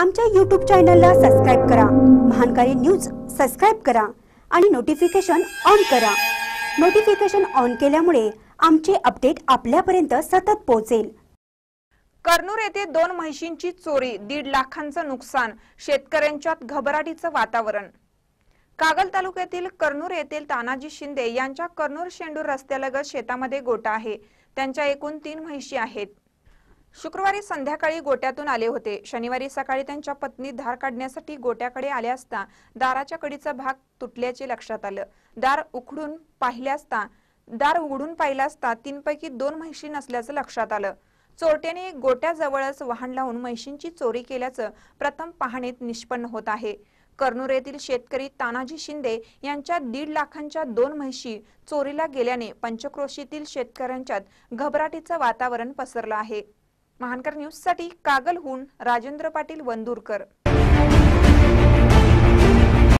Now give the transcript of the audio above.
आमच्या यूट्यूब चॅनलला सबस्क्राईब करा महानकारी न्यूज सबस्क्राईब करा आणि नोटिफिकेशन ऑन करा नोटिफिकेशन ऑन केल्यामुळे आमचे अपडेट आपल्यापर्यंत सतत पोहोचेल कर्नूर येथे दोन म्हैशींची चोरी दीड लाखांचं नुकसान शेतकऱ्यांच्यात घबराटीचं वातावरण कागल तालुक्यातील कर्नूर येथील तानाजी शिंदे यांच्या कर्नूर शेंडूर रस्त्यालगत शेतामध्ये गोटा आहे त्यांच्या एकूण तीन म्हैशी आहेत शुक्रवारी संध्याकाळी गोट्यातून आले होते शनिवारी सकाळी त्यांच्या पत्नी धार काढण्यासाठी गोट्याकडे आले असता दाराच्या कडीचा भाग तुटल्याचे लक्षात आलं दार उखडून पाहिले असता दार उघडून पाहिला असता तीनपैकी दोन म्हैशी नसल्याचं लक्षात आलं चोरट्याने गोट्याजवळच वाहन लावून म्हैशींची चोरी केल्याचं प्रथम पाहणीत निष्पन्न होत आहे कर्नूर येथील शेतकरी तानाजी शिंदे यांच्या दीड लाखांच्या दोन म्हैशी चोरीला गेल्याने पंचक्रोशीतील शेतकऱ्यांच्यात घबराटीचं वातावरण पसरलं आहे महानकर न्यूजसाठी कागलहून राजेंद्र पाटील वंदूरकर